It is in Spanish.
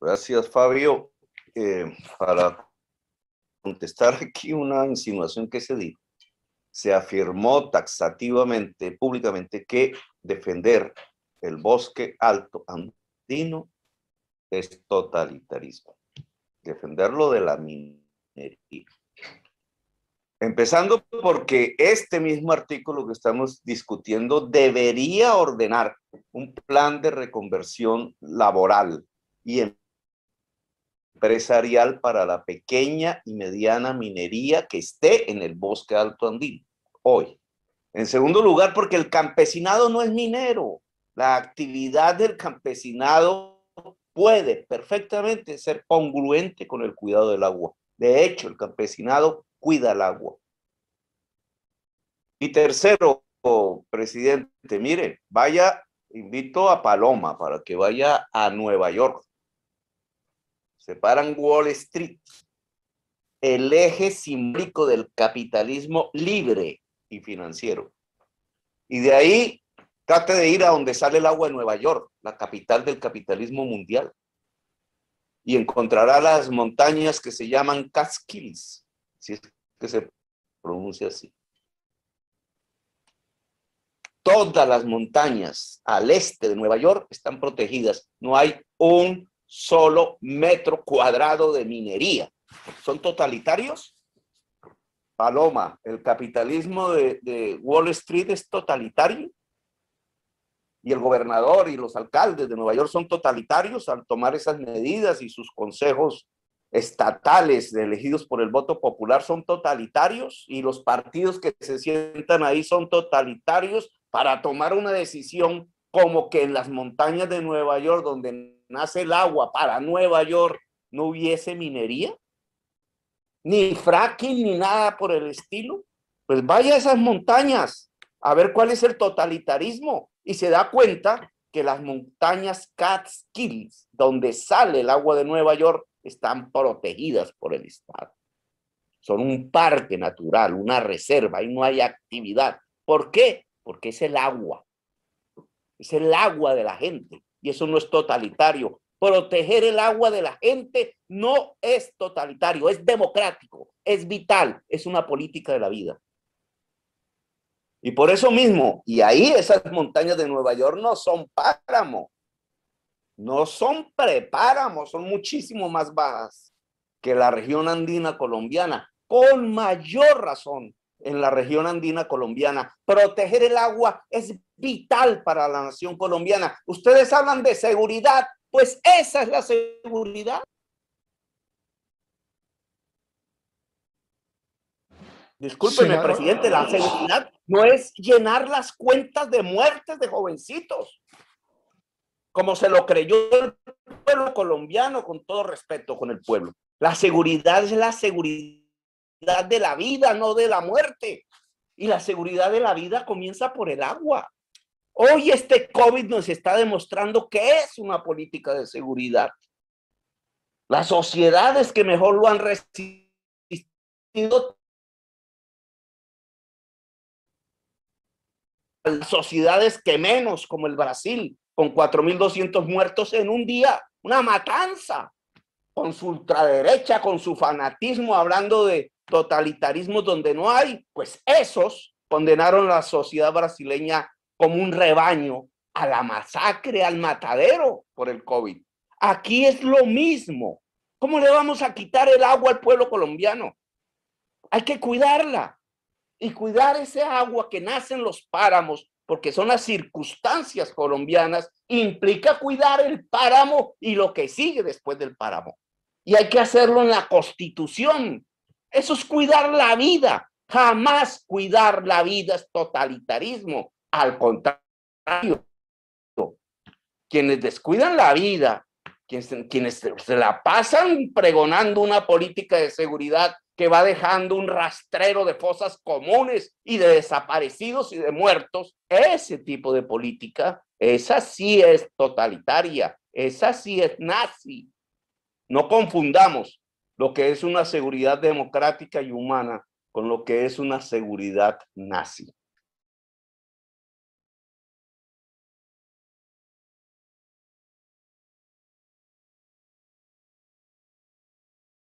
Gracias, Fabio, eh, para contestar aquí una insinuación que se dio, Se afirmó taxativamente, públicamente, que defender el bosque alto andino es totalitarismo. Defenderlo de la minería. Empezando porque este mismo artículo que estamos discutiendo debería ordenar un plan de reconversión laboral y em-, empresarial para la pequeña y mediana minería que esté en el bosque alto andino hoy. En segundo lugar, porque el campesinado no es minero. La actividad del campesinado puede perfectamente ser congruente con el cuidado del agua. De hecho, el campesinado cuida el agua. Y tercero, presidente, mire, vaya, invito a Paloma para que vaya a Nueva York. Se paran Wall Street, el eje simbólico del capitalismo libre y financiero. Y de ahí trate de ir a donde sale el agua de Nueva York, la capital del capitalismo mundial. Y encontrará las montañas que se llaman Catskills, si es que se pronuncia así. Todas las montañas al este de Nueva York están protegidas. No hay un solo metro cuadrado de minería. ¿Son totalitarios? Paloma, ¿el capitalismo de, de Wall Street es totalitario? y el gobernador y los alcaldes de Nueva York son totalitarios al tomar esas medidas y sus consejos estatales elegidos por el voto popular son totalitarios y los partidos que se sientan ahí son totalitarios para tomar una decisión como que en las montañas de Nueva York, donde nace el agua para Nueva York, no hubiese minería, ni fracking, ni nada por el estilo. Pues vaya a esas montañas a ver cuál es el totalitarismo y se da cuenta que las montañas Catskills, donde sale el agua de Nueva York, están protegidas por el Estado. Son un parque natural, una reserva, y no hay actividad. ¿Por qué? Porque es el agua. Es el agua de la gente. Y eso no es totalitario. Proteger el agua de la gente no es totalitario, es democrático, es vital, es una política de la vida. Y por eso mismo, y ahí esas montañas de Nueva York no son páramo, no son prepáramos, son muchísimo más bajas que la región andina colombiana, con mayor razón en la región andina colombiana. Proteger el agua es vital para la nación colombiana. Ustedes hablan de seguridad, pues esa es la seguridad. Disculpenme, presidente, la seguridad no es llenar las cuentas de muertes de jovencitos como se lo creyó el pueblo colombiano, con todo respeto con el pueblo. La seguridad es la seguridad de la vida, no de la muerte. Y la seguridad de la vida comienza por el agua. Hoy este COVID nos está demostrando que es una política de seguridad. Las sociedades que mejor lo han resistido las sociedades que menos, como el Brasil, con 4.200 muertos en un día, una matanza, con su ultraderecha, con su fanatismo, hablando de totalitarismo donde no hay, pues esos condenaron a la sociedad brasileña como un rebaño a la masacre, al matadero por el COVID. Aquí es lo mismo. ¿Cómo le vamos a quitar el agua al pueblo colombiano? Hay que cuidarla y cuidar ese agua que nace en los páramos, porque son las circunstancias colombianas, implica cuidar el páramo y lo que sigue después del páramo. Y hay que hacerlo en la constitución. Eso es cuidar la vida. Jamás cuidar la vida es totalitarismo. Al contrario, quienes descuidan la vida, quienes, se la pasan pregonando una política de seguridad que va dejando un rastrero de fosas comunes y de desaparecidos y de muertos, ese tipo de política, esa sí es totalitaria, esa sí es nazi. No confundamos lo que es una seguridad democrática y humana con lo que es una seguridad nazi.